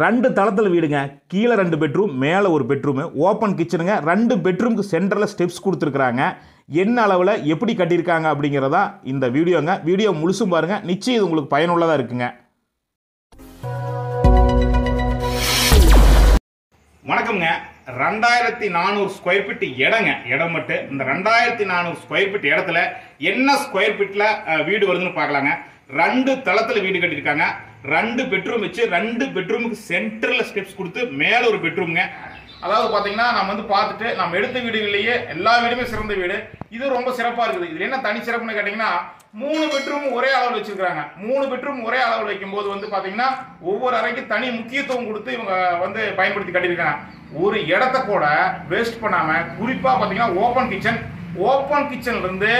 ரெண்டு தளத்தில் வீடுங்க கீழே ரெண்டு பெட்ரூம் மேலே ஒரு பெட்ரூமு ஓப்பன் கிச்சனுங்க ரெண்டு பெட்ரூமுக்கு சென்டரில் ஸ்டெப்ஸ் கொடுத்துருக்குறாங்க என்ன அளவில் எப்படி கட்டியிருக்காங்க அப்படிங்கிறதா இந்த வீடியோங்க வீடியோ முழுசும் பாருங்கள் நிச்சயம் இது உங்களுக்கு பயனுள்ளதாக இருக்குங்க வணக்கம்ங்க ரெண்டாயிரத்தி நானூறு ஸ்கொயர் ஃபீட் இடங்க இடம் மட்டும் இந்த ரெண்டாயிரத்தி நானூறு ஸ்கொயர் ஃபீட் இடத்துல என்ன ஸ்கொயர் ஃபீட்டில் வீடு வருதுன்னு பார்க்கலாங்க ரெண்டு தளத்தில் வீடு கட்டியிருக்காங்க ரெண்டு பெட்ரூம் வச்சு ரெண்டு பெட்ரூமுக்கு சென்டரில் ஸ்டெப்ஸ் கொடுத்து மேலே ஒரு பெட்ரூம்ங்க அதாவது பார்த்தீங்கன்னா நம்ம வந்து பார்த்துட்டு நம்ம எடுத்த வீடுகளிலேயே எல்லா வீடுமே சிறந்த வீடு இது ரொம்ப சிறப்பாக இருக்குது இதில் என்ன தனி சிறப்புன்னு கேட்டிங்கன்னா மூணு பெட்ரூம் ஒரே அளவில் வச்சுருக்காங்க மூணு பெட்ரூம் ஒரே அளவில் வைக்கும்போது வந்து பார்த்தீங்கன்னா ஒவ்வொரு அறைக்கும் தனி முக்கியத்துவம் கொடுத்து இவங்க வந்து பயன்படுத்தி கட்டியிருக்காங்க ஒரு இடத்த கூட வேஸ்ட் பண்ணாமல் குறிப்பாக பார்த்தீங்கன்னா ஓப்பன் கிச்சன் ஓப்பன் கிச்சன்லேருந்து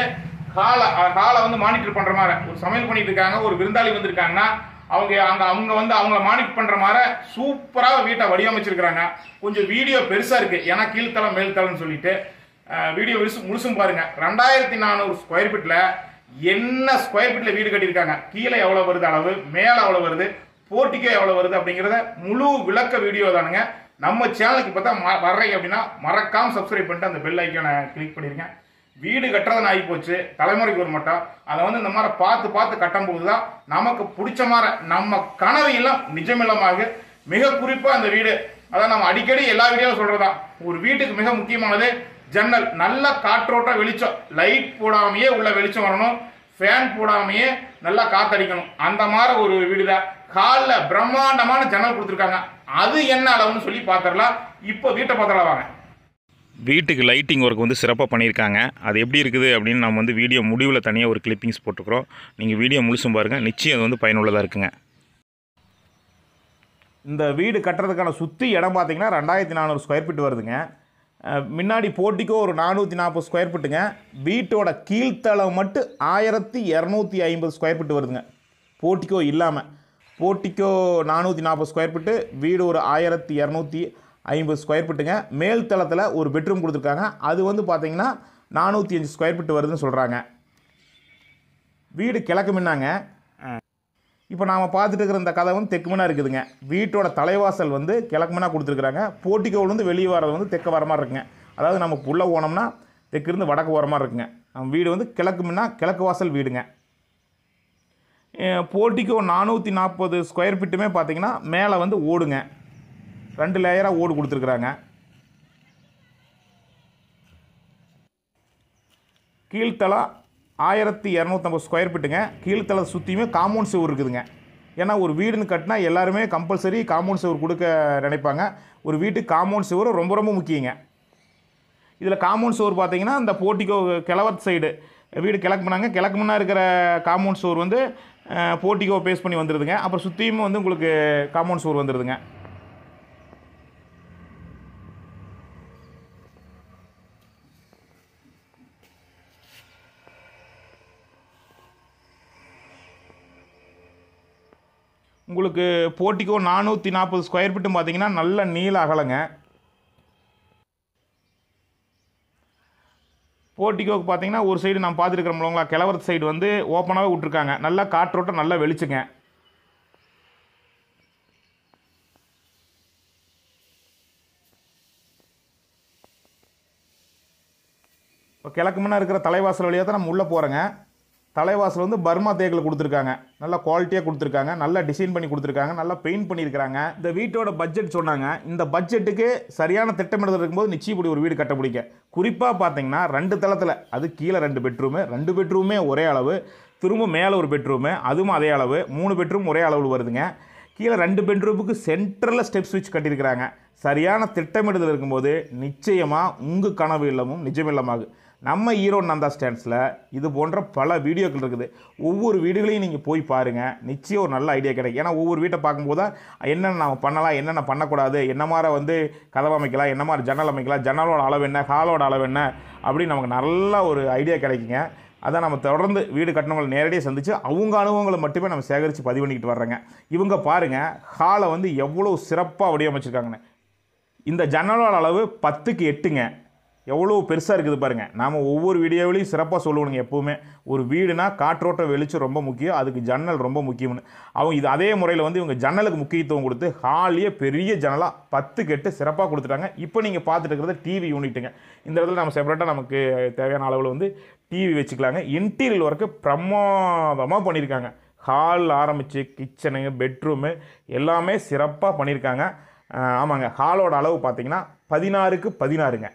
காலை காலை வந்து மானிட்டர் பண்ணுற மாதிரி ஒரு சமையல் பண்ணிட்டு இருக்காங்க ஒரு விருந்தாளி வந்திருக்காங்கன்னா அவங்க அங்கே அவங்க வந்து அவங்கள மானிட் பண்ணுற மாதிரி சூப்பராக வீட்டை வடிவமைச்சிருக்கிறாங்க கொஞ்சம் வீடியோ பெருசாக இருக்குது ஏன்னா கீழ்த்தளம் மேல்தளம்னு சொல்லிட்டு வீடியோ முழுசும் முழுசும் பாருங்கள் ரெண்டாயிரத்தி நானூறு ஸ்கொயர் ஃபீட்டில் என்ன ஸ்கொயர் ஃபீட்டில் வீடு கட்டியிருக்காங்க கீழே எவ்வளோ வருது அளவு மேலே எவ்வளோ வருது போர்ட்டிக்கோ எவ்வளோ வருது அப்படிங்கிறத முழு விளக்க வீடியோ தானுங்க நம்ம சேனலுக்கு பார்த்தா வர்றீங்க அப்படின்னா மறக்காமல் சப்ஸ்கிரைப் பண்ணிட்டு அந்த பெல் ஐக்கான கிளிக் பண்ணிடுங்க வீடு கட்டுறதுன்னு ஆகி போச்சு தலைமுறைக்கு ஒரு மட்டும் அதை வந்து இந்த மாதிரி பார்த்து பார்த்து கட்டும்போது தான் நமக்கு பிடிச்ச மாதிரி நம்ம கனவு எல்லாம் நிஜமில்லமாக மிக குறிப்பாக அந்த வீடு அதான் நம்ம அடிக்கடி எல்லா வீடியோ சொல்கிறதா ஒரு வீட்டுக்கு மிக முக்கியமானது ஜன்னல் நல்ல காற்றோட்டம் வெளிச்சம் லைட் போடாமையே உள்ள வெளிச்சம் வரணும் ஃபேன் போடாமையே நல்லா காத்தடிக்கணும் அந்த மாதிரி ஒரு வீடு தான் காலில் பிரம்மாண்டமான ஜன்னல் கொடுத்துருக்காங்க அது என்ன அளவுன்னு சொல்லி பார்த்துடலாம் இப்போ வீட்டை பார்த்துடலாம் வாங்க வீட்டுக்கு லைட்டிங் ஒர்க் வந்து சிறப்பாக பண்ணியிருக்காங்க அது எப்படி இருக்குது அப்படின்னு நம்ம வந்து வீடியோ முடிவில் தனியாக ஒரு கிளிப்பிங்ஸ் போட்டுக்கிறோம் நீங்கள் வீடியோ முழுசும் பாருங்கள் நிச்சயம் அது வந்து பயனுள்ளதாக இருக்குங்க இந்த வீடு கட்டுறதுக்கான சுற்றி இடம் பார்த்திங்கன்னா ரெண்டாயிரத்தி நானூறு ஸ்கொயர் ஃபீட் வருதுங்க முன்னாடி போட்டிக்கோ ஒரு நானூற்றி நாற்பது ஸ்கொயர் ஃபீட்டுங்க வீட்டோட கீழ்த்தளம் மட்டும் ஆயிரத்தி இரநூத்தி ஐம்பது ஸ்கொயர் ஃபீட் வருதுங்க போட்டிக்கோ இல்லாமல் போட்டிக்கோ நானூற்றி நாற்பது ஸ்கொயர் ஃபீட்டு வீடு ஒரு ஆயிரத்தி இரநூத்தி ஐம்பது ஸ்கொயர் ஃபீட்டுங்க மேல் தளத்தில் ஒரு பெட்ரூம் கொடுத்துருக்காங்க அது வந்து பார்த்திங்கன்னா நானூற்றி அஞ்சு ஸ்கொயர் ஃபீட் வருதுன்னு சொல்கிறாங்க வீடு கிழக்கு முன்னாங்க இப்போ நாம் பார்த்துட்டு இருக்கிற இந்த கதை வந்து தெக்குமனாக இருக்குதுங்க வீட்டோட தலைவாசல் வந்து கிழக்குமனாக கொடுத்துருக்குறாங்க வந்து வெளியே வரது வந்து தெற்க வர மாதிரி இருக்குங்க அதாவது நம்ம உள்ளே போனோம்னா தெற்கிருந்து வடக்கு வர மாதிரி இருக்குங்க நம்ம வீடு வந்து கிழக்கு முன்னா கிழக்கு வாசல் வீடுங்க போட்டிக்கோ நானூற்றி நாற்பது ஸ்கொயர் ஃபீட்டுமே பார்த்தீங்கன்னா மேலே வந்து ஓடுங்க ரெண்டு லேயராக ஓடு கொடுத்துருக்குறாங்க கீழ்த்தளம் ஆயிரத்தி இரநூத்தம்பது ஸ்கொயர் ஃபீட்டுங்க கீழ்த்தளம் சுற்றியுமே காமௌண்ட் சுவர் இருக்குதுங்க ஏன்னா ஒரு வீடுன்னு கட்டினா எல்லாருமே கம்பல்சரி காம்பவுண்ட் சுவர் கொடுக்க நினைப்பாங்க ஒரு வீட்டுக்கு காம்பவுண்ட் சுவர் ரொம்ப ரொம்ப முக்கியங்க இதில் காம்பவுண்ட் சுவர் பார்த்தீங்கன்னா இந்த போட்டிக்கோ கிழவர் சைடு வீடு கிழக்கு பண்ணாங்க கிழக்கு முன்னா இருக்கிற காமௌண்ட் சுவர் வந்து போட்டிக்கோ பேஸ் பண்ணி வந்துடுதுங்க அப்புறம் சுற்றியுமே வந்து உங்களுக்கு காம்பவுண்ட் சுவர் வந்துடுதுங்க உங்களுக்கு போட்டிக்கோ நானூற்றி நாற்பது ஸ்கொயர் ஃபீட்டும் பார்த்தீங்கன்னா நல்ல நீள அகலங்க போர்ட்டிகோக்கு பார்த்தீங்கன்னா ஒரு சைடு நான் பார்த்துருக்குறோம் உங்களா கிழவரத்து சைடு வந்து ஓப்பனாகவே விட்ருக்காங்க நல்லா காற்றோட்டம் நல்லா வெளிச்சுங்க இப்போ கிழக்கு முன்னே இருக்கிற தலைவாசல் வழியாக தான் நம்ம உள்ளே போகிறேங்க தலைவாசல் வந்து பர்மா தேக்கில் கொடுத்துருக்காங்க நல்லா குவாலிட்டியாக கொடுத்துருக்காங்க நல்லா டிசைன் பண்ணி கொடுத்துருக்காங்க நல்லா பெயிண்ட் பண்ணியிருக்காங்க இந்த வீட்டோட பட்ஜெட் சொன்னாங்க இந்த பட்ஜெட்டுக்கு சரியான திட்டமிடுதல் இருக்கும்போது நிச்சயப்படி ஒரு வீடு கட்ட முடிக்க குறிப்பாக பார்த்தீங்கன்னா ரெண்டு தளத்தில் அது கீழே ரெண்டு பெட்ரூமு ரெண்டு பெட்ரூமே ஒரே அளவு திரும்ப மேலே ஒரு பெட்ரூமு அதுவும் அதே அளவு மூணு பெட்ரூம் ஒரே அளவில் வருதுங்க கீழே ரெண்டு பெட்ரூமுக்கு சென்ட்ரலில் ஸ்டெப்ஸ் வச்சு கட்டியிருக்கிறாங்க சரியான திட்டமிடுதல் இருக்கும்போது நிச்சயமாக உங்கள் கனவு இல்லமும் நிஜமில்லமாகும் நம்ம ஹீரோ நந்தா ஸ்டாண்ட்ஸில் இது போன்ற பல வீடியோக்கள் இருக்குது ஒவ்வொரு வீடுகளையும் நீங்கள் போய் பாருங்கள் நிச்சயம் ஒரு நல்ல ஐடியா கிடைக்கும் ஏன்னா ஒவ்வொரு வீட்டை பார்க்கும்போது தான் என்னென்ன நம்ம பண்ணலாம் என்னென்ன பண்ணக்கூடாது என்ன மாதிரி வந்து கதவு அமைக்கலாம் என்ன மாதிரி ஜன்னல் அமைக்கலாம் ஜன்னலோட அளவு என்ன ஹாலோட அளவு என்ன அப்படின்னு நமக்கு நல்ல ஒரு ஐடியா கிடைக்குங்க அதான் நம்ம தொடர்ந்து வீடு கட்டினவங்களை நேரடியாக சந்தித்து அவங்க அனுபவங்களை மட்டுமே நம்ம சேகரித்து பதிவு பண்ணிக்கிட்டு வர்றோங்க இவங்க பாருங்கள் ஹாலை வந்து எவ்வளோ சிறப்பாக வடிவமைச்சிருக்காங்கண்ணே இந்த ஜன்னலோட அளவு பத்துக்கு எட்டுங்க எவ்வளோ பெருசாக இருக்குது பாருங்கள் நாம் ஒவ்வொரு வீடியோவிலையும் சிறப்பாக சொல்லுவணுங்க எப்போவுமே ஒரு வீடுனா காற்றோட்ட வெளிச்சம் ரொம்ப முக்கியம் அதுக்கு ஜன்னல் ரொம்ப முக்கியம்னு அவங்க இது அதே முறையில் வந்து இவங்க ஜன்னலுக்கு முக்கியத்துவம் கொடுத்து ஹாலியே பெரிய ஜன்னலாக பத்து கெட்டு சிறப்பாக கொடுத்துட்டாங்க இப்போ நீங்கள் பார்த்துட்டு இருக்கிறது டிவி யூனிட்டுங்க இந்த இடத்துல நம்ம செப்பரேட்டாக நமக்கு தேவையான அளவில் வந்து டிவி வச்சுக்கலாங்க இன்டீரியல் ஒர்க்கு பிரமாதமாக பண்ணியிருக்காங்க ஹால் ஆரம்பித்து கிச்சனு பெட்ரூமு எல்லாமே சிறப்பாக பண்ணியிருக்காங்க ஆமாங்க ஹாலோட அளவு பார்த்திங்கன்னா பதினாறுக்கு பதினாறுங்க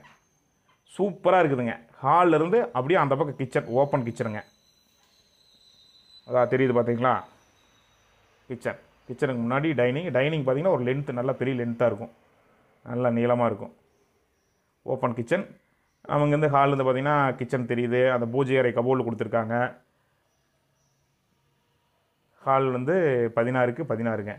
சூப்பராக இருக்குதுங்க ஹாலிலேருந்து அப்படியே அந்த பக்கம் கிச்சன் ஓப்பன் கிச்சனுங்க அதான் தெரியுது பார்த்தீங்களா கிச்சன் கிச்சனுக்கு முன்னாடி டைனிங் டைனிங் பார்த்தீங்கன்னா ஒரு லென்த்து நல்லா பெரிய லென்த்தாக இருக்கும் நல்லா நீளமாக இருக்கும் ஓப்பன் கிச்சன் அவங்க வந்து ஹால்லேருந்து பார்த்தீங்கன்னா கிச்சன் தெரியுது அந்த பூஜை அறை கபோல் கொடுத்துருக்காங்க ஹால் வந்து பதினாறுக்கு பதினாறுங்க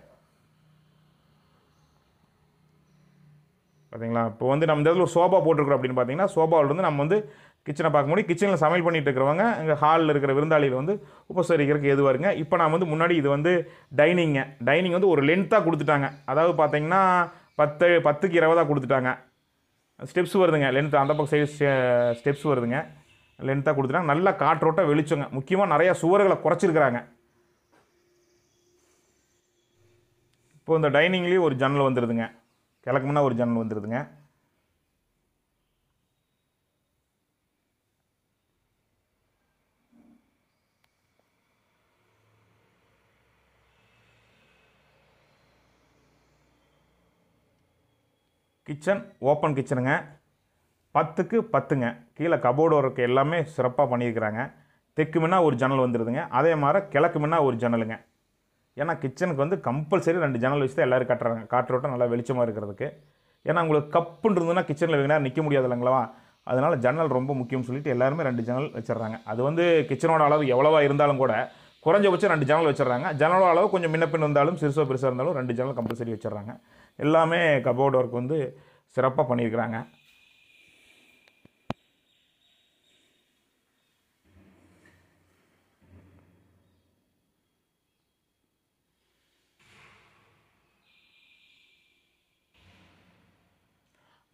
பார்த்தீங்களா இப்போ வந்து நம்ம இந்த இடத்துல ஒரு சோபா போட்டிருக்கிறோம் அப்படின்னு பார்த்தீங்கன்னா சோபாவில் வந்து நம்ம வந்து கிச்சனை பார்க்க முடியும் கிச்சனில் சமையல் பண்ணிட்டு இருக்கிறவங்க இங்கே ஹாலில் இருக்கிற விருந்தாளியில் வந்து உபசரிக்கிறதுக்கு எதுவாக இருங்க இப்போ நான் வந்து முன்னாடி இது வந்து டைனிங்க டைனிங் வந்து ஒரு லென்த்தாக கொடுத்துட்டாங்க அதாவது பார்த்தீங்கன்னா பத்து பத்துக்கு இருபதாக கொடுத்துட்டாங்க ஸ்டெப்ஸ் வருதுங்க லென்த் அந்த பக்கம் சைடு ஸ்டெப்ஸ் வருதுங்க லென்த்தாக கொடுத்துட்டாங்க நல்லா காற்றோட்டம் வெளிச்சோங்க முக்கியமாக நிறையா சுவர்களை குறைச்சிருக்கிறாங்க இப்போ இந்த டைனிங்லேயும் ஒரு ஜன்னல் வந்துடுதுங்க கிழக்குமுன்னா ஒரு ஜன்னல் வந்துடுதுங்க கிச்சன் ஓப்பன் கிச்சனுங்க பத்துக்கு பத்துங்க கீழே கபோர்டு வரக்கு எல்லாமே சிறப்பாக பண்ணியிருக்கிறாங்க தெற்கு முன்னா ஒரு ஜன்னல் வந்துடுதுங்க அதே மாதிரி கிழக்கு முன்னா ஒரு ஜன்னலுங்க ஏன்னா கிச்சனுக்கு வந்து கம்பல்சரி ரெண்டு ஜன்னல் வச்சு தான் எல்லோரும் கட்டுறாங்க காற்றோட்டம் நல்லா வெளிச்சமாக இருக்கிறதுக்கு ஏன்னா உங்களுக்கு கப்புன்னு இருந்ததுன்னா கிச்சனில் வெங்கினா நிற்க முடியாது இல்லைங்களா அதனால் ஜன்னல் ரொம்ப முக்கியம்னு சொல்லிட்டு எல்லாருமே ரெண்டு ஜன்னல் வச்சிடுறாங்க அது வந்து கிச்சனோட அளவு எவ்வளோவா இருந்தாலும் கூட குறைஞ்சபட்சம் ரெண்டு ஜன்னல் வச்சிடுறாங்க ஜன்னலோட அளவு கொஞ்சம் மின்னப்பின் இருந்தாலும் சிறுசோ பெருசாக இருந்தாலும் ரெண்டு ஜன்னல் கம்பல்சரி வச்சிடுறாங்க எல்லாமே கபோர்டு ஒர்க் வந்து சிறப்பாக பண்ணியிருக்கிறாங்க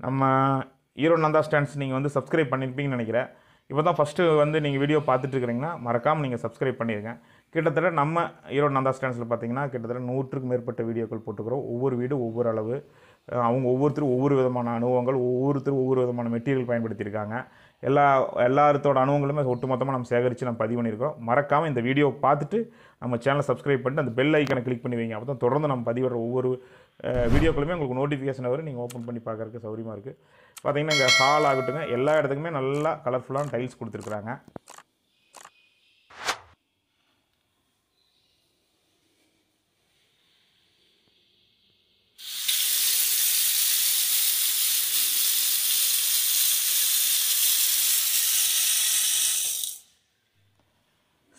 நம்ம ஹீரோ நந்தா ஸ்டாண்ட்ஸ் நீங்கள் வந்து சப்ஸ்கிரைப் பண்ணியிருப்பீங்கன்னு நினைக்கிறேன் இப்போ தான் ஃபஸ்ட்டு வந்து நீங்கள் வீடியோ பார்த்துட்ருக்கிறீங்கன்னா மறக்காமல் நீங்கள் சப்ஸ்கிரைப் பண்ணிடுங்க கிட்டத்தட்ட நம்ம ஹீரோ நந்தா ஸ்டாண்ட்ஸில் பார்த்தீங்கன்னா கிட்டத்தட்ட நூற்றுக்கு மேற்பட்ட வீடியோக்கள் போட்டுக்கிறோம் ஒவ்வொரு வீடு ஒவ்வொரு அளவு அவங்க ஒவ்வொருத்தரும் ஒவ்வொரு விதமான அனுபவங்கள் ஒவ்வொருத்தரும் ஒவ்வொரு விதமான மெட்டீரியல் பயன்படுத்தியிருக்காங்க எல்லா எல்லாத்தோட அனுபவங்களுமே ஒட்டுமொத்தமாக நம்ம சேகரித்து நம்ம பதிவு பண்ணியிருக்கோம் மறக்காமல் இந்த வீடியோவை பார்த்துட்டு நம்ம சேனலை சப்ஸ்கிரைப் பண்ணிட்டு அந்த பெல் ஐக்கனை கிளிக் பண்ணி வைங்க அப்போ தான் தொடர்ந்து நம்ம பதிவிடுற ஒவ்வொரு வீடியோக்குள்ளுமே உங்களுக்கு நோட்டிஃபிகேஷன் வரும் நீங்கள் ஓப்பன் பண்ணி பார்க்குறதுக்கு சௌகரியமாக இருக்குது பார்த்தீங்கன்னா இங்கே ஹால் ஆகட்டுங்க எல்லா இடத்துக்குமே நல்லா கலர்ஃபுல்லான டைல்ஸ் கொடுத்துருக்குறாங்க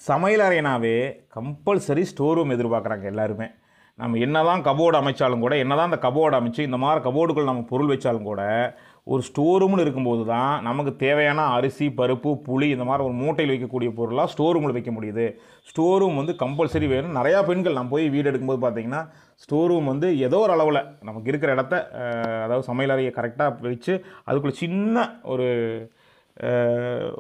சமையல் அறையினாவே கம்பல்சரி ஸ்டோர் ரூம் எதிர்பார்க்குறாங்க எல்லாருமே நம்ம என்ன தான் கபோர்டு அமைச்சாலும் கூட என்ன தான் அந்த கபோர்டு அமைச்சு இந்த மாதிரி கபோர்டுகள் நம்ம பொருள் வச்சாலும் கூட ஒரு ஸ்டோர் ரூம்னு இருக்கும்போது தான் நமக்கு தேவையான அரிசி பருப்பு புளி இந்த மாதிரி ஒரு மூட்டையில் வைக்கக்கூடிய பொருளாக ஸ்டோர் ரூமில் வைக்க முடியுது ஸ்டோர் ரூம் வந்து கம்பல்சரி வேணும் நிறையா பெண்கள் நான் போய் வீடு எடுக்கும்போது பார்த்திங்கன்னா ஸ்டோர் ரூம் வந்து ஏதோ ஒரு அளவில் நமக்கு இருக்கிற இடத்த அதாவது சமையல் அறையை கரெக்டாக வச்சு அதுக்குள்ளே சின்ன ஒரு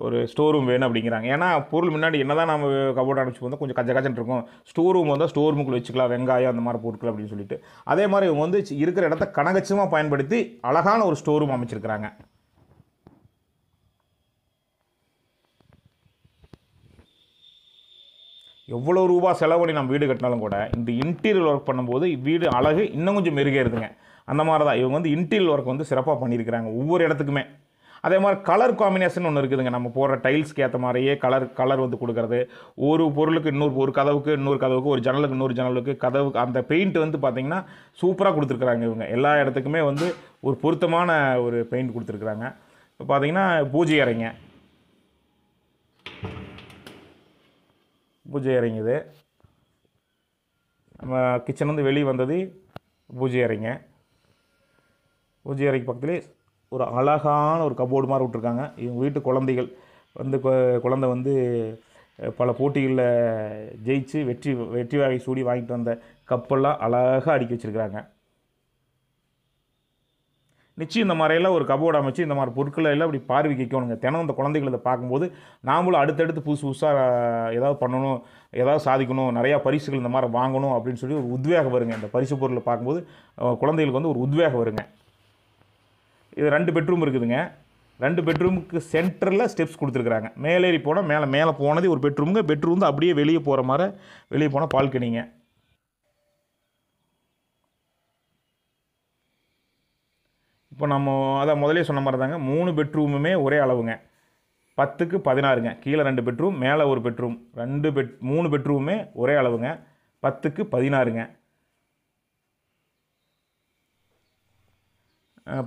ஒரு ஸ்டோர் ரூம் வேணும் அப்படிங்கிறாங்க ஏன்னா பொருள் முன்னாடி என்ன தான் நம்ம கபோர்ட் அனுப்பிச்சு வந்தால் கொஞ்சம் கஜ கஜன் இருக்கும் ஸ்டோர் ரூம் வந்தால் ஸ்டோர் ரூமுக்குள்ள வச்சுக்கலாம் வெங்காயம் அந்த மாதிரி பொருட்கள் அப்படின்னு சொல்லிட்டு அதே மாதிரி இவங்க வந்து இருக்கிற இடத்த கனகச்சமாக பயன்படுத்தி அழகான ஒரு ஸ்டோர் ரூம் அமைச்சிருக்கிறாங்க எவ்வளோ ரூபா செலவழி நம்ம வீடு கட்டினாலும் கூட இந்த இன்டீரியர் ஒர்க் பண்ணும்போது வீடு அழகு இன்னும் கொஞ்சம் மெருகேறுதுங்க அந்த மாதிரி தான் இவங்க வந்து இன்டீரியர் ஒர்க் வந்து சிறப்பாக பண்ணியிருக்கிறாங்க ஒவ்வொரு இடத்துக்குமே அதே மாதிரி கலர் காம்பினேஷன் ஒன்று இருக்குதுங்க நம்ம போடுற டைல்ஸ்க்கு ஏற்ற மாதிரியே கலர் கலர் வந்து கொடுக்குறது ஒரு பொருளுக்கு இன்னொரு ஒரு கதவுக்கு இன்னொரு கதவுக்கு ஒரு ஜன்னலுக்கு இன்னொரு ஜன்னலுக்கு கதவுக்கு அந்த பெயிண்ட் வந்து பார்த்திங்கன்னா சூப்பராக கொடுத்துருக்குறாங்க இவங்க எல்லா இடத்துக்குமே வந்து ஒரு பொருத்தமான ஒரு பெயிண்ட் கொடுத்துருக்குறாங்க இப்போ பார்த்திங்கன்னா பூஜை அறைங்க பூஜை அறைங்குது நம்ம கிச்சன் வந்து வெளியே வந்தது பூஜை அறைங்க பூஜை அறைக்கு பக்கத்துலேயே ஒரு அழகான ஒரு கபோர்டு மாதிரி விட்ருக்காங்க இவங்க வீட்டு குழந்தைகள் வந்து குழந்தை வந்து பல போட்டிகளில் ஜெயிச்சு வெற்றி வெற்றி வகை சூடி வாங்கிட்டு வந்த கப்பெல்லாம் அழகாக அடுக்கி வச்சுருக்குறாங்க நிச்சயம் இந்த மாதிரியெல்லாம் ஒரு கபோர்டு அமைச்சு இந்த மாதிரி பொருட்களை எல்லாம் அப்படி பார்வை கேட்கணுங்க தினம் இந்த குழந்தைகள் இதை பார்க்கும்போது நாமளும் அடுத்தடுத்து புதுசு புதுசாக ஏதாவது பண்ணணும் ஏதாவது சாதிக்கணும் நிறையா பரிசுகள் இந்த மாதிரி வாங்கணும் அப்படின்னு சொல்லி ஒரு உத்வேகம் வருங்க இந்த பரிசு பொருளை பார்க்கும்போது குழந்தைகளுக்கு வந்து ஒரு உத்வேகம் வருங்க இது ரெண்டு பெட்ரூம் இருக்குதுங்க ரெண்டு பெட்ரூமுக்கு சென்டரில் ஸ்டெப்ஸ் கொடுத்துருக்குறாங்க மேலேறி போனால் மேலே மேலே போனது ஒரு பெட்ரூமுங்க பெட்ரூம் தான் அப்படியே வெளியே போகிற மாதிரி வெளியே போனால் பால்கனிங்க இப்போ நம்ம அதான் முதலே சொன்ன மாதிரி தாங்க மூணு பெட்ரூமுமே ஒரே அளவுங்க பத்துக்கு பதினாறுங்க கீழே ரெண்டு பெட்ரூம் மேலே ஒரு பெட்ரூம் ரெண்டு பெட் மூணு பெட்ரூமுமே ஒரே அளவுங்க பத்துக்கு பதினாறுங்க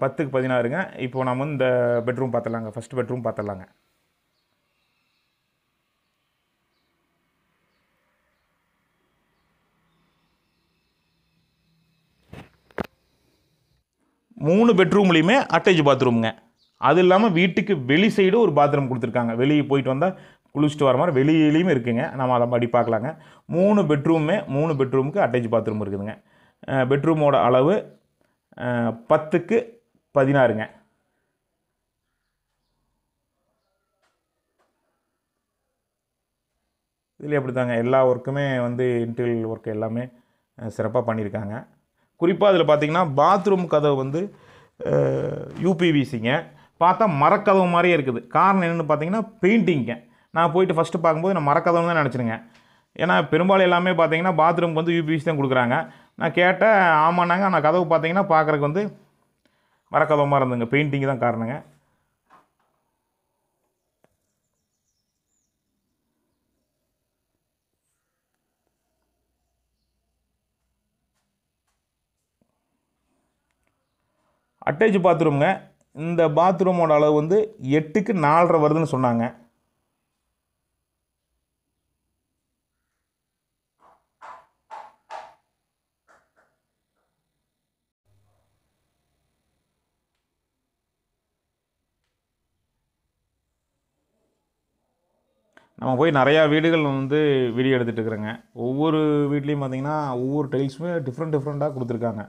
பத்துக்கு பதினாறுங்க இப்போது நம்ம இந்த பெட்ரூம் பார்த்துடலாங்க ஃபஸ்ட் பெட்ரூம் பார்த்துடலாங்க மூணு பெட்ரூம்லேயுமே அட்டேஜ் பாத்ரூம்ங்க அது இல்லாமல் வீட்டுக்கு வெளி சைடு ஒரு பாத்ரூம் கொடுத்துருக்காங்க வெளியே போயிட்டு வந்தால் குளிச்சுட்டு வர மாதிரி வெளியிலையும் இருக்குதுங்க நம்ம அதை மாதிரி பார்க்கலாங்க மூணு பெட்ரூமே மூணு பெட்ரூமுக்கு அட்டேஜ் பாத்ரூம் இருக்குதுங்க பெட்ரூமோட அளவு பத்துக்கு பதினாறுங்க இதில் எப்படி தாங்க எல்லா ஒர்க்குமே வந்து இன்டீரியல் ஒர்க் எல்லாமே சிறப்பாக பண்ணியிருக்காங்க குறிப்பாக அதில் பார்த்திங்கன்னா பாத்ரூம் கதவு வந்து யூபிவிசிங்க பார்த்தா மரக்கதவு மாதிரியே இருக்குது காரணம் என்னென்னு பார்த்தீங்கன்னா பெயிண்டிங்க நான் போயிட்டு ஃபஸ்ட்டு பார்க்கும்போது நான் மரக்கதவுன்னு தான் நினச்சிருங்க ஏன்னா பெரும்பாலும் எல்லாமே பார்த்தீங்கன்னா பாத்ரூம்க்கு வந்து யூபிவிசி தான் கொடுக்குறாங்க நான் கேட்டேன் ஆமாண்ணாங்க ஆனால் கதவு பார்த்தீங்கன்னா பார்க்குறக்கு வந்து மரக்கதவமாக இருந்துங்க பெயிண்டிங் தான் காரணங்க அட்டேஜ் பாத்ரூம்ங்க இந்த பாத்ரூமோட அளவு வந்து எட்டுக்கு நாலரை வருதுன்னு சொன்னாங்க நம்ம போய் நிறையா வீடுகள் வந்து வீடியோ எடுத்துகிட்டு இருக்கிறேங்க ஒவ்வொரு வீட்லேயும் பார்த்திங்கன்னா ஒவ்வொரு டைல்ஸுமே டிஃப்ரெண்ட் டிஃப்ரெண்ட்டாக கொடுத்துருக்காங்க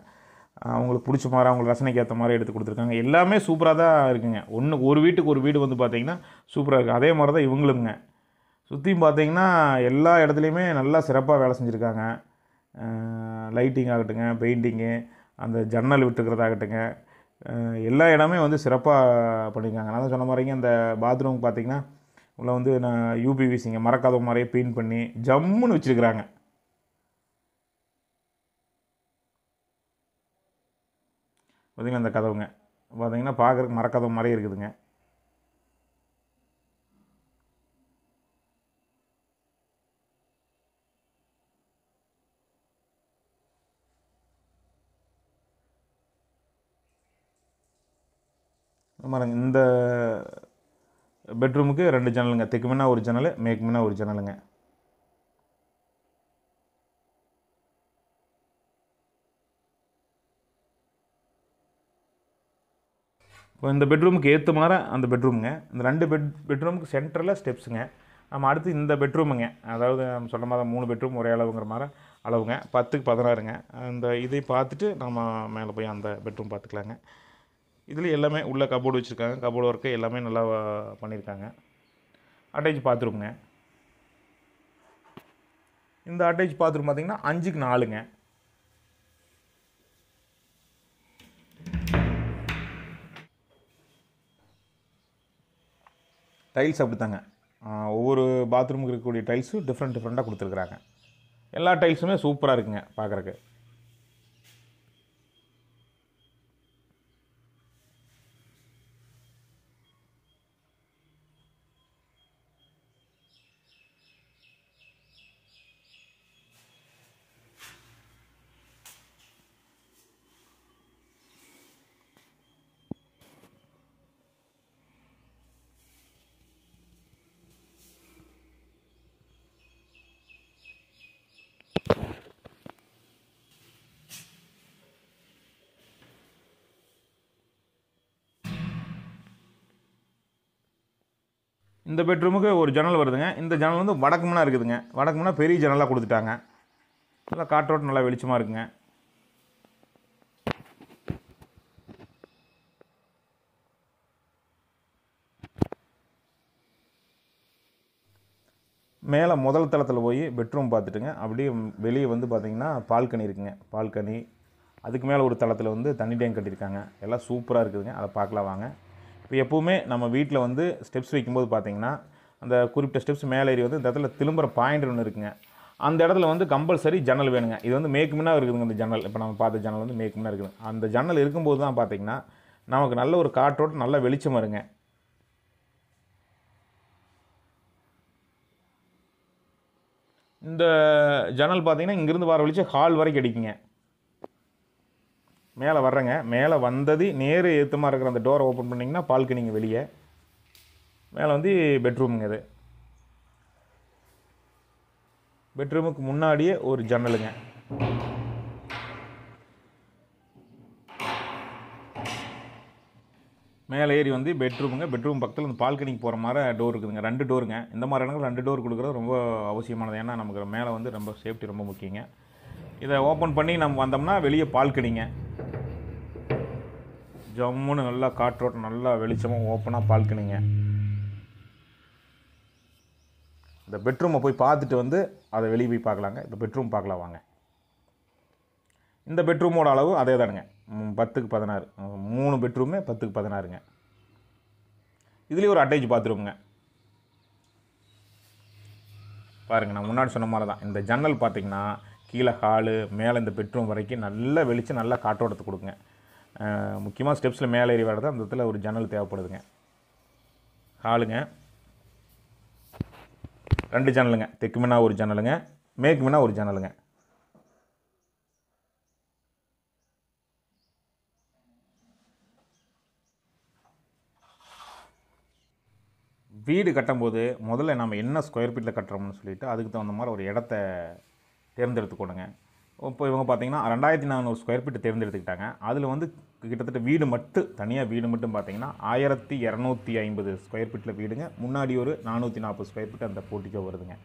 அவங்களுக்கு பிடிச்ச மாதிரி அவங்களுக்கு ரசனைக்கு ஏற்ற மாதிரி எடுத்து கொடுத்துருக்காங்க எல்லாமே சூப்பராக தான் இருக்குங்க ஒன்று ஒரு வீட்டுக்கு ஒரு வீடு வந்து பார்த்திங்கன்னா சூப்பராக இருக்குது அதே மாதிரி தான் இவங்களுங்க சுற்றியும் பார்த்திங்கன்னா எல்லா இடத்துலையுமே நல்லா சிறப்பாக வேலை செஞ்சுருக்காங்க லைட்டிங் ஆகட்டுங்க பெயிண்டிங்கு அந்த ஜன்னல் விட்டுக்கிறதாகட்டுங்க எல்லா இடமே வந்து சிறப்பாக பண்ணியிருக்காங்க நான் தான் சொன்ன மாதிரிங்க அந்த பாத்ரூம் பார்த்திங்கன்னா உள்ள வந்து நான் யூபிவிசிங்க மறக்காத மாதிரியே பெயிண்ட் பண்ணி ஜம்முன்னு வச்சிருக்கிறாங்க பார்த்திங்கன்னா அந்த கதவுங்க பார்த்திங்கன்னா பார்க்குறக்கு மறக்காத மாதிரியே இருக்குதுங்க இந்த பெட்ரூமுக்கு ரெண்டு ஜன்னலுங்க தெக்குமேனா ஒரு ஜன்னல் மேக்குமேனா ஒரு ஜன்னலுங்க இப்போ இந்த பெட்ரூமுக்கு ஏற்ற மாதிரி அந்த பெட்ரூமுங்க இந்த ரெண்டு பெட் பெட்ரூமுக்கு சென்டரில் ஸ்டெப்ஸுங்க நம்ம அடுத்து இந்த பெட்ரூமுங்க அதாவது நம்ம சொன்ன மாதிரி மூணு பெட்ரூம் ஒரே அளவுங்கிற மாதிரி அளவுங்க பத்துக்கு பதினாறுங்க அந்த இதை பார்த்துட்டு நம்ம மேலே போய் அந்த பெட்ரூம் பார்த்துக்கலாங்க இதில் எல்லாமே உள்ளே கபோர்டு வச்சுருக்காங்க கபோர்டு ஒர்க்கு எல்லாமே நல்லா பண்ணியிருக்காங்க அட்டேஜ் பாத்ரூம்ங்க இந்த அட்டேஜ் பாத்ரூம் பார்த்திங்கன்னா அஞ்சுக்கு நாலுங்க டைல்ஸ் அப்படித்தாங்க ஒவ்வொரு பாத்ரூமுக்கு இருக்கக்கூடிய டைல்ஸும் டிஃப்ரெண்ட் டிஃப்ரெண்ட்டாக கொடுத்துருக்குறாங்க எல்லா டைல்ஸுமே சூப்பராக இருக்குங்க பார்க்குறக்கு இந்த பெட்ரூமுக்கு ஒரு ஜன்னல் வருதுங்க இந்த ஜன்னல் வந்து வடக்குமுனா இருக்குதுங்க வடக்குமுனா பெரிய ஜன்னலாக கொடுத்துட்டாங்க நல்லா காற்றோட்டம் நல்லா வெளிச்சமாக இருக்குங்க மேலே முதல் தளத்தில் போய் பெட்ரூம் பார்த்துட்டுங்க அப்படியே வெளியே வந்து பார்த்திங்கன்னா பால்கனி இருக்குங்க பால்கனி அதுக்கு மேலே ஒரு தளத்தில் வந்து தண்ணி டேங்க் கட்டியிருக்காங்க எல்லாம் சூப்பராக இருக்குதுங்க அதை பார்க்கலாம் வாங்க இப்போ எப்போவுமே நம்ம வீட்டில் வந்து ஸ்டெப்ஸ் வைக்கும்போது பார்த்திங்கன்னா அந்த குறிப்பிட்ட ஸ்டெப்ஸ் மேலே ஏறி வந்து இந்த இடத்துல திரும்புகிற பாயிண்ட் ஒன்று இருக்குங்க அந்த இடத்துல வந்து கம்பல்சரி ஜன்னல் வேணுங்க இது வந்து மேக்குமுன்னா இருக்குதுங்க இந்த ஜன்னல் இப்போ நம்ம பார்த்த ஜன்னல் வந்து மேக்குமுன்னா இருக்குது அந்த ஜன்னல் இருக்கும்போது தான் பார்த்திங்கன்னா நமக்கு நல்ல ஒரு காற்றோட்டம் நல்ல வெளிச்சம் வருங்க இந்த ஜன்னல் பார்த்திங்கன்னா இங்கேருந்து வர வெளிச்சம் ஹால் வரைக்கும் அடிக்குங்க மேலே வர்றேங்க மேலே வந்தது நேர் ஏற்றமாக இருக்கிற அந்த டோரை ஓப்பன் பண்ணிங்கன்னா பால்க்கு நீங்கள் வெளியே மேலே வந்து பெட்ரூமுங்க இது பெட்ரூமுக்கு முன்னாடியே ஒரு ஜன்னலுங்க மேலே ஏறி வந்து பெட்ரூமுங்க பெட்ரூம் பக்கத்தில் இந்த பால்கனிக்கு போகிற மாதிரி டோர் இருக்குதுங்க ரெண்டு டோருங்க இந்த மாதிரி இடங்கள் ரெண்டு டோர் கொடுக்குறது ரொம்ப அவசியமானது ஏன்னா நமக்கு மேலே வந்து ரொம்ப சேஃப்டி ரொம்ப முக்கியங்க இதை ஓப்பன் பண்ணி நம்ம வந்தோம்னா வெளியே பால்கனிங்க ஜம்முன்னு நல்லா காற்றோட்டம் நல்லா வெளிச்சமாக ஓப்பனாக பால்கனிங்க இந்த பெட்ரூமை போய் பார்த்துட்டு வந்து அதை வெளியே போய் பார்க்கலாங்க இப்போ பெட்ரூம் பார்க்கலாம் வாங்க இந்த பெட்ரூமோட அளவு அதே தானுங்க பத்துக்கு பதினாறு மூணு பெட்ரூமே பத்துக்கு பதினாறுங்க இதுலேயும் ஒரு அட்டேஜ் பாத்ரூமுங்க பாருங்கள் நான் முன்னாடி சொன்ன மாதிரி தான் இந்த ஜன்னல் பார்த்திங்கன்னா கீழே ஹாலு மேலே இந்த பெட்ரூம் வரைக்கும் நல்ல வெளிச்சம் நல்லா காற்றோட்டத்தை கொடுக்குங்க முக்கியமாக ஸ்டெப்ஸில் மேலே ஏறி வரது அந்த இடத்துல ஒரு ஜன்னல் தேவைப்படுதுங்க ஹாலுங்க ரெண்டு ஜன்னலுங்க தெற்கு மீனா ஒரு ஜன்னலுங்க மீனா ஒரு ஜன்னலுங்க வீடு கட்டும்போது முதல்ல நம்ம என்ன ஸ்கொயர் ஃபீட்டில் கட்டுறோம்னு சொல்லிவிட்டு அதுக்கு தகுந்த மாதிரி ஒரு இடத்த தேர்ந்தெடுத்துக்கோணுங்க இப்போ இவங்க பார்த்தீங்கன்னா ரெண்டாயிரத்தி நானூறு ஸ்கொயர் ஃபீட்டு தேர்ந்தெடுத்துக்கிட்டாங்க அதில் வந்து கிட்டத்தட்ட வீடு மட்டும் தனியாக வீடு மட்டும் பார்த்தீங்கன்னா ஆயிரத்தி இரநூத்தி ஐம்பது ஸ்கொயர் ஃபீட்டில் வீடுங்க முன்னாடி ஒரு நானூற்றி நாற்பது ஸ்கொயர் ஃபீட் அந்த போட்டிக்கோ வருதுங்க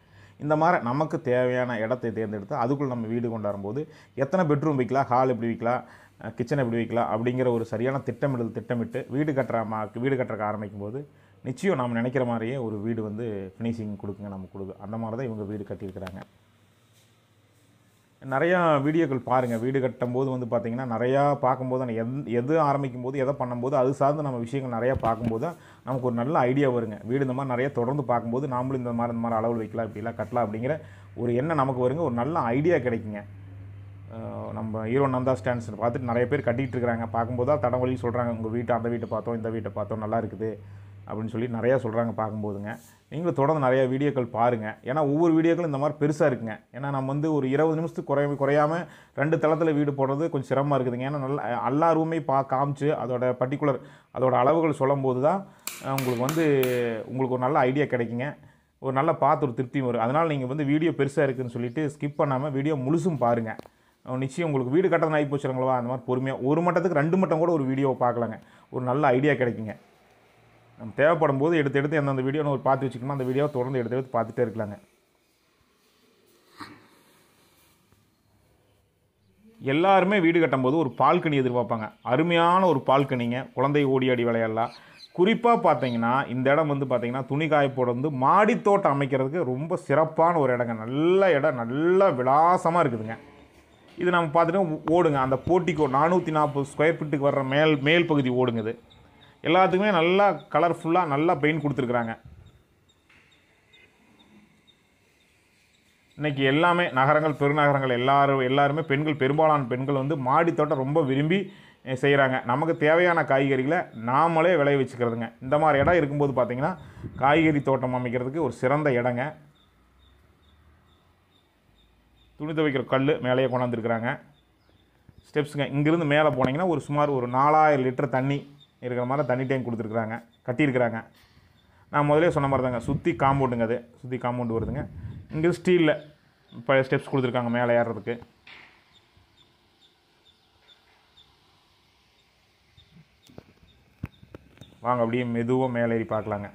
இந்த மாதிரி நமக்கு தேவையான இடத்தை தேர்ந்தெடுத்து அதுக்குள்ளே நம்ம வீடு போது எத்தனை பெட்ரூம் வைக்கலாம் ஹால் எப்படி வைக்கலாம் கிச்சன் எப்படி வைக்கலாம் அப்படிங்கிற ஒரு சரியான திட்டமிடல் திட்டமிட்டு வீடு கட்டுற மா வீடு கட்டுறக்க ஆரம்பிக்கும் போது நிச்சயம் நாம் நினைக்கிற மாதிரியே ஒரு வீடு வந்து ஃபினிஷிங் கொடுக்குங்க நம்ம கொடுக்கு அந்த மாதிரி தான் இவங்க வீடு கட்டியிருக்கிறாங்க நிறையா வீடியோக்கள் பாருங்கள் வீடு கட்டும் போது வந்து பார்த்திங்கன்னா நிறையா பார்க்கும்போது எந் எது ஆரம்பிக்கும் போது எதை பண்ணும்போது அது சார்ந்து நம்ம விஷயங்கள் நிறையா பார்க்கும்போது நமக்கு ஒரு நல்ல ஐடியா வருங்க வீடு இந்த மாதிரி நிறைய தொடர்ந்து பார்க்கும்போது நாமளும் இந்த மாதிரி இந்த மாதிரி அளவில் வைக்கலாம் இப்படிலாம் கட்டலாம் அப்படிங்கிற ஒரு எண்ணம் நமக்கு வருங்க ஒரு நல்ல ஐடியா கிடைக்குங்க நம்ம ஹீரோ நந்தா ஸ்டாண்ட்ஸ் பார்த்துட்டு நிறைய பேர் கட்டிகிட்டு இருக்கிறாங்க பார்க்கும்போது தான் தடவழி சொல்கிறாங்க உங்கள் வீட்டை அந்த வீட்டை பார்த்தோம் இந்த வீட்டை பார்த்தோம் நல்லா இருக்குது அப்படின்னு சொல்லி நிறையா சொல்கிறாங்க பார்க்கும்போதுங்க நீங்களும் தொடர்ந்து நிறையா வீடியோக்கள் பாருங்கள் ஏன்னா ஒவ்வொரு வீடியோக்களும் இந்த மாதிரி பெருசாக இருக்குங்க ஏன்னா நம்ம வந்து ஒரு இருபது நிமிஷத்துக்கு குறை குறையாமல் ரெண்டு தளத்தில் வீடு போடுறது கொஞ்சம் சிரமமாக இருக்குதுங்க ஏன்னா நல்லா எல்லா ரூமே பா காமிச்சு அதோட பர்டிகுலர் அதோட அளவுகள் சொல்லும் போது தான் உங்களுக்கு வந்து உங்களுக்கு ஒரு நல்ல ஐடியா கிடைக்குங்க ஒரு நல்ல பார்த்து ஒரு திருப்தியும் வரும் அதனால் நீங்கள் வந்து வீடியோ பெருசாக இருக்குதுன்னு சொல்லிட்டு ஸ்கிப் பண்ணாமல் வீடியோ முழுசும் பாருங்கள் நிச்சயம் உங்களுக்கு வீடு கட்டதான் ஆகி போச்சுருங்களா அந்த மாதிரி பொறுமையாக ஒரு மட்டத்துக்கு ரெண்டு மட்டம் கூட ஒரு வீடியோவை பார்க்கலாங்க ஒரு நல்ல ஐடியா கிடைக்குங்க நம்ம தேவைப்படும் போது எடுத்து எடுத்து எந்தெந்த வீடியோ ஒரு பார்த்து வச்சுக்கணுமோ அந்த வீடியோவை தொடர்ந்து எடுத்து எடுத்து பார்த்துட்டே இருக்கலாங்க எல்லாருமே வீடு கட்டும்போது ஒரு பால்கனி எதிர்பார்ப்பாங்க அருமையான ஒரு பால்கனிங்க குழந்தை ஓடி ஆடி விளையாடலாம் குறிப்பாக பார்த்தீங்கன்னா இந்த இடம் வந்து பார்த்திங்கன்னா துணி காயப்போட வந்து மாடித்தோட்டம் அமைக்கிறதுக்கு ரொம்ப சிறப்பான ஒரு இடங்க நல்ல இடம் நல்ல விலாசமாக இருக்குதுங்க இது நம்ம பார்த்துட்டு ஓடுங்க அந்த போட்டிக்கு நானூற்றி நாற்பது ஸ்கொயர் ஃபீட்டுக்கு வர்ற மேல் மேல் பகுதி ஓடுங்குது எல்லாத்துக்குமே நல்லா கலர்ஃபுல்லாக நல்லா பெயிண்ட் கொடுத்துருக்குறாங்க இன்றைக்கி எல்லாமே நகரங்கள் பெருநகரங்கள் எல்லாரும் எல்லாருமே பெண்கள் பெரும்பாலான பெண்கள் வந்து மாடி தோட்டம் ரொம்ப விரும்பி செய்கிறாங்க நமக்கு தேவையான காய்கறிகளை நாமளே விளைய வச்சுக்கிறதுங்க இந்த மாதிரி இடம் இருக்கும்போது பார்த்திங்கன்னா காய்கறி தோட்டம் அமைக்கிறதுக்கு ஒரு சிறந்த இடங்க துணி துவைக்கிற கல் மேலேயே கொண்டாந்துருக்குறாங்க ஸ்டெப்ஸுங்க இங்கேருந்து மேலே போனீங்கன்னா ஒரு சுமார் ஒரு நாலாயிரம் லிட்டர் தண்ணி இருக்கிற மாதிரி தண்ணி டேங்க் கொடுத்துருக்குறாங்க கட்டியிருக்கிறாங்க நான் முதலே சொன்ன மாதிரி தாங்க சுற்றி காம்பவுண்டுங்க அது சுற்றி காம்பவுண்டு வருதுங்க இங்கே ஸ்டீலில் பழைய ஸ்டெப்ஸ் கொடுத்துருக்காங்க மேலே ஏறுறதுக்கு வாங்க அப்படியே மெதுவாக மேலேறி பார்க்கலாங்க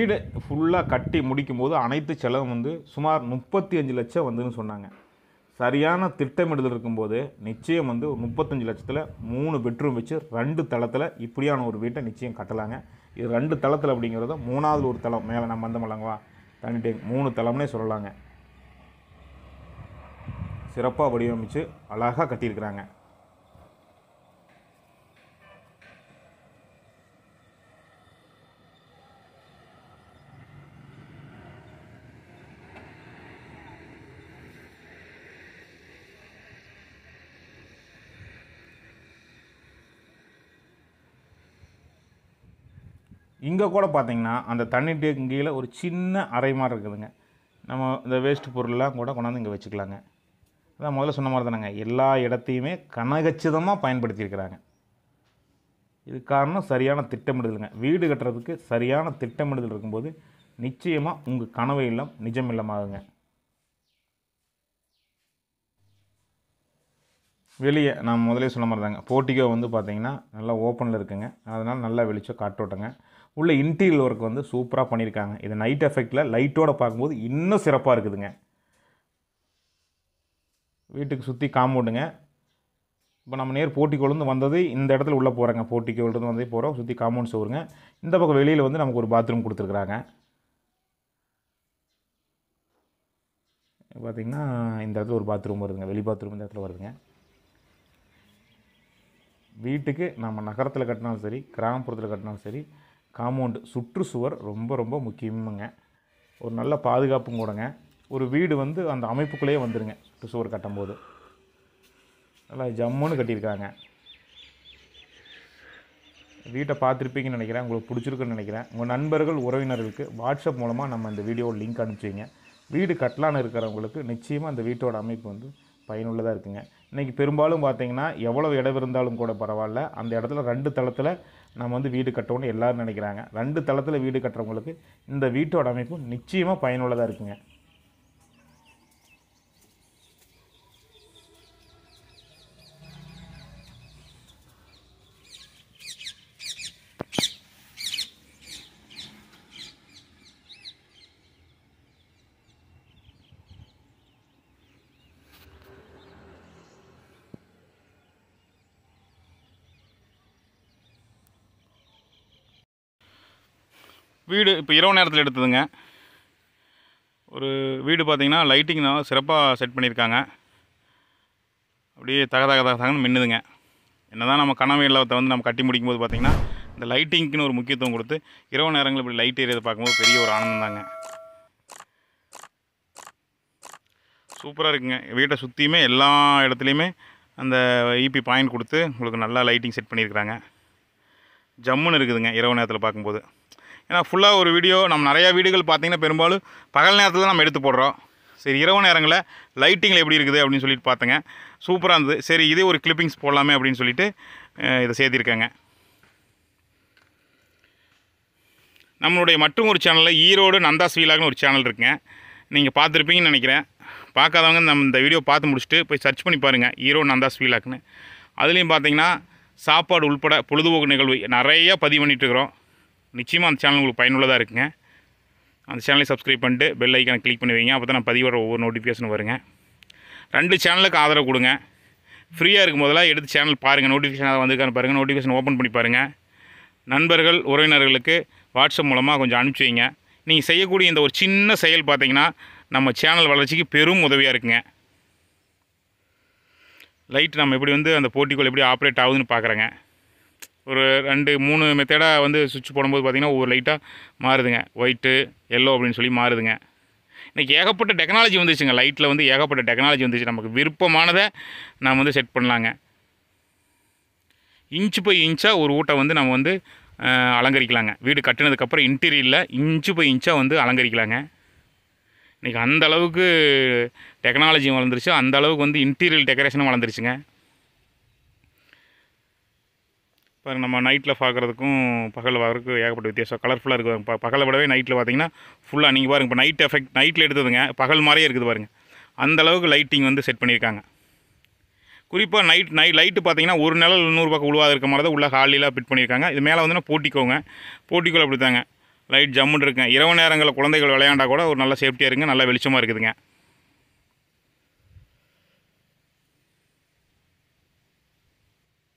வீடு ஃபுல்லாக கட்டி முடிக்கும் போது அனைத்து செலவும் வந்து சுமார் முப்பத்தி அஞ்சு லட்சம் வந்துன்னு சொன்னாங்க சரியான திட்டமிடுதல் இருக்கும்போது நிச்சயம் வந்து ஒரு முப்பத்தஞ்சு லட்சத்தில் மூணு பெட்ரூம் வச்சு ரெண்டு தளத்தில் இப்படியான ஒரு வீட்டை நிச்சயம் கட்டலாங்க இது ரெண்டு தளத்தில் அப்படிங்கிறத மூணாவது ஒரு தளம் மேலே நம்ம அந்த மலங்கவா தனி மூணு தளம்னே சொல்லலாங்க சிறப்பாக வடிவமைச்சு அழகாக கட்டியிருக்கிறாங்க இங்கே கூட பார்த்திங்கன்னா அந்த தண்ணி டேங்க் கீழே ஒரு சின்ன அறை மாதிரி இருக்குதுங்க நம்ம இந்த வேஸ்ட் பொருள்லாம் கூட கொண்டாந்து இங்கே வச்சுக்கலாங்க அதான் முதல்ல சொன்ன மாதிரி தானேங்க எல்லா இடத்தையுமே கனகச்சிதமாக பயன்படுத்தியிருக்கிறாங்க இது காரணம் சரியான திட்டமிடுதலுங்க வீடு கட்டுறதுக்கு சரியான திட்டமிடுதல் இருக்கும்போது நிச்சயமாக உங்கள் கனவு இல்லம் நிஜம் இல்லமாகுங்க வெளியே நான் முதலே சொன்ன மாதிரி தாங்க போட்டிகோ வந்து பார்த்திங்கன்னா நல்லா ஓப்பனில் இருக்குங்க அதனால் நல்லா வெளிச்சம் காட்டோட்டங்க உள்ள இன்டீரியல் ஒர்க் வந்து சூப்பராக பண்ணியிருக்காங்க இது நைட் எஃபெக்டில் லைட்டோட பார்க்கும்போது இன்னும் சிறப்பாக இருக்குதுங்க வீட்டுக்கு சுற்றி காம்பவுண்டுங்க இப்போ நம்ம நேர் போட்டிக்கோலேருந்து வந்தது இந்த இடத்துல உள்ளே போகிறாங்க போட்டிக்கோலேருந்து வந்தே போகிறோம் சுற்றி காம்பவுண்ட் சோறுங்க இந்த பக்கம் வெளியில் வந்து நமக்கு ஒரு பாத்ரூம் கொடுத்துருக்குறாங்க பார்த்திங்கன்னா இந்த இடத்துல ஒரு பாத்ரூம் வருதுங்க வெளி பாத்ரூம் இந்த இடத்துல வருதுங்க வீட்டுக்கு நம்ம நகரத்தில் கட்டினாலும் சரி கிராமப்புறத்தில் கட்டினாலும் சரி காம்பவுண்டு சுற்றுச்சுவர் ரொம்ப ரொம்ப முக்கியமுங்க ஒரு நல்ல பாதுகாப்பும் கூடங்க ஒரு வீடு வந்து அந்த அமைப்புக்குள்ளேயே வந்துடுங்க சுற்றுச்சுவர் கட்டும்போது நல்லா ஜம்முன்னு கட்டியிருக்காங்க வீட்டை பார்த்துருப்பீங்கன்னு நினைக்கிறேன் உங்களுக்கு பிடிச்சிருக்குன்னு நினைக்கிறேன் உங்கள் நண்பர்கள் உறவினர்களுக்கு வாட்ஸ்அப் மூலமாக நம்ம இந்த வீடியோ லிங்க் அனுப்பிச்சிங்க வீடு கட்டலான்னு இருக்கிறவங்களுக்கு நிச்சயமாக அந்த வீட்டோட அமைப்பு வந்து பயனுள்ளதாக இருக்குங்க இன்றைக்கி பெரும்பாலும் பார்த்தீங்கன்னா எவ்வளோ இடம் இருந்தாலும் கூட பரவாயில்ல அந்த இடத்துல ரெண்டு தளத்தில் நம்ம வந்து வீடு கட்டணும்னு எல்லோரும் நினைக்கிறாங்க ரெண்டு தளத்தில் வீடு கட்டுறவங்களுக்கு இந்த வீட்டோட அமைப்பு நிச்சயமாக பயனுள்ளதாக இருக்குங்க வீடு இப்போ இரவு நேரத்தில் எடுத்ததுங்க ஒரு வீடு பார்த்திங்கன்னா லைட்டிங்னால சிறப்பாக செட் பண்ணியிருக்காங்க அப்படியே தக தக தகன்னு மின்னுதுங்க என்ன தான் நம்ம கனவு இல்லத்தை வந்து நம்ம கட்டி முடிக்கும்போது பார்த்திங்கன்னா இந்த லைட்டிங்க்குன்னு ஒரு முக்கியத்துவம் கொடுத்து இரவு நேரங்களில் இப்படி லைட் ஏரியதை பார்க்கும்போது பெரிய ஒரு ஆனந்தம் தாங்க சூப்பராக இருக்குங்க வீட்டை சுற்றியுமே எல்லா இடத்துலையுமே அந்த இபி e பாயிண்ட் கொடுத்து உங்களுக்கு நல்லா லைட்டிங் செட் பண்ணியிருக்கிறாங்க ஜம்முன்னு இருக்குதுங்க இரவு நேரத்தில் பார்க்கும்போது ஏன்னா ஃபுல்லாக ஒரு வீடியோ நம்ம நிறையா வீடுகள் பார்த்திங்கன்னா பெரும்பாலும் பகல் நேரத்தில் தான் நம்ம எடுத்து போடுறோம் சரி இரவு நேரங்களில் லைட்டிங்கில் எப்படி இருக்குது அப்படின்னு சொல்லிட்டு பார்த்தேங்க சூப்பராக இருந்தது சரி இதே ஒரு கிளிப்பிங்ஸ் போடலாமே அப்படின்னு சொல்லிட்டு இதை சேர்த்திருக்கேங்க நம்மளுடைய மற்றும் ஒரு சேனலில் ஈரோடு நந்தாஸ் வீலாக்னு ஒரு சேனல் இருக்குங்க நீங்கள் பார்த்துருப்பீங்கன்னு நினைக்கிறேன் பார்க்காதவங்க நம்ம இந்த வீடியோ பார்த்து முடிச்சுட்டு போய் சர்ச் பண்ணி பாருங்கள் ஈரோடு நந்தாஸ் வீலாக்னு அதுலேயும் பார்த்தீங்கன்னா சாப்பாடு உள்பட பொழுதுபோக்கு நிகழ்வு நிறையா பதிவு பண்ணிகிட்ருக்குறோம் நிச்சயமாக அந்த சேனல் உங்களுக்கு பயனுள்ளதாக இருக்குங்க அந்த சேனலை சப்ஸ்கிரைப் பண்ணிட்டு பெல் ஐக்கானை கிளிக் பண்ணி வைங்க அப்போ தான் நான் பதிவோட ஒவ்வொரு நோட்டிஃபிகேஷன் வருங்க ரெண்டு சேனலுக்கு ஆதரவு கொடுங்க ஃப்ரீயாக இருக்கும் போதெல்லாம் எடுத்து சேனல் பாருங்கள் நோட்டிஃபிகேஷன் அதை வந்திருக்கான்னு பாருங்கள் நோட்டிஃபிகேஷன் ஓப்பன் பண்ணி பாருங்கள் நண்பர்கள் உறவினர்களுக்கு வாட்ஸ்அப் மூலமாக கொஞ்சம் அனுப்பிச்சி வைங்க நீங்கள் செய்யக்கூடிய இந்த ஒரு சின்ன செயல் பார்த்தீங்கன்னா நம்ம சேனல் வளர்ச்சிக்கு பெரும் உதவியாக இருக்குங்க லைட் நம்ம எப்படி வந்து அந்த போட்டிக்கோள் எப்படி ஆப்ரேட் ஆகுதுன்னு பார்க்குறேங்க ஒரு ரெண்டு மூணு மெத்தேடாக வந்து சுவிட்ச் போடும்போது பார்த்திங்கன்னா ஒவ்வொரு லைட்டாக மாறுதுங்க ஒயிட்டு எல்லோ அப்படின்னு சொல்லி மாறுதுங்க இன்றைக்கி ஏகப்பட்ட டெக்னாலஜி வந்துச்சுங்க லைட்டில் வந்து ஏகப்பட்ட டெக்னாலஜி வந்துச்சு நமக்கு விருப்பமானதை நம்ம வந்து செட் பண்ணலாங்க இன்ச்சு பை இன்ச்சாக ஒரு ஊட்டை வந்து நம்ம வந்து அலங்கரிக்கலாங்க வீடு கட்டினதுக்கப்புறம் இன்டீரியரில் இன்ச்சு பை இன்ச்சாக வந்து அலங்கரிக்கலாங்க இன்றைக்கி அந்த அளவுக்கு டெக்னாலஜி வளர்ந்துருச்சு அந்த அளவுக்கு வந்து இன்டீரியல் டெக்கரேஷனும் வளர்ந்துருச்சுங்க பாருங்கள் நம்ம நைட்டில் பார்க்குறதுக்கும் பகல் பார்க்குறதுக்கும் ஏகப்பட்ட வித்தியாசம் கலர்ஃபுல்லாக இருக்குது ப பகலை விடவே நைட்டில் பார்த்தீங்கன்னா ஃபுல்லாக நீங்கள் பாருங்கள் இப்போ நைட் எஃபெக்ட் நைட்டில் எடுத்ததுங்க பகல் மாதிரியே இருக்குது பாருங்கள் அந்தளவுக்கு லைட்டிங் வந்து செட் பண்ணியிருக்காங்க குறிப்பாக நைட் நைட் லைட்டு பார்த்தீங்கன்னா ஒரு நிலை நூறு பக்கம் உழுவாத இருக்க மாதிரி தான் உள்ள ஹாலிலாம் ஃபிட் பண்ணியிருக்காங்க இது மேலே வந்து போட்டிக்கோங்க போட்டிக்கோல அப்படித்தாங்க லைட் ஜம்முன்னு இருக்கேன் இரவு நேரங்களில் குழந்தைகள் விளையாண்டால் கூட ஒரு நல்ல சேஃப்டியாக இருக்குங்க நல்ல வெளிச்சமாக இருக்குதுங்க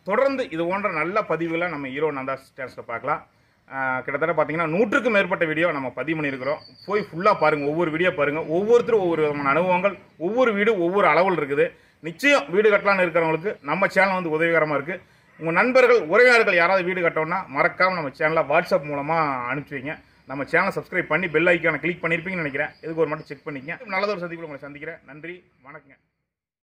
தொடர்ந்து இது போன்ற நல்ல பதிவுகளை நம்ம ஹீரோ நந்தா ஸ்டேட்ஸில் பார்க்கலாம் கிட்டத்தட்ட பார்த்தீங்கன்னா நூற்றுக்கும் மேற்பட்ட வீடியோ நம்ம பதிவு பண்ணியிருக்கிறோம் போய் ஃபுல்லாக பாருங்கள் ஒவ்வொரு வீடியோ பாருங்கள் ஒவ்வொருத்தரும் ஒவ்வொரு விதமான அனுபவங்கள் ஒவ்வொரு வீடு ஒவ்வொரு அளவில் இருக்குது நிச்சயம் வீடு கட்டலான்னு இருக்கிறவங்களுக்கு நம்ம சேனல் வந்து உதவிகரமாக இருக்குது உங்கள் நண்பர்கள் உறவினர்கள் யாராவது வீடு கட்டோம்னா மறக்காமல் நம்ம சேனலை வாட்ஸ்அப் மூலமாக அனுப்பிச்சி வைங்க நம்ம சேனலை சப்ஸ்கிரைப் பண்ணி பெல் ஐக்கானை கிளிக் பண்ணியிருப்பீங்கன்னு நினைக்கிறேன் இதுக்கு ஒரு மட்டும் செக் பண்ணிக்கங்க நல்லதொரு சந்திப்பில் உங்களை சந்திக்கிறேன் நன்றி வணக்கங்க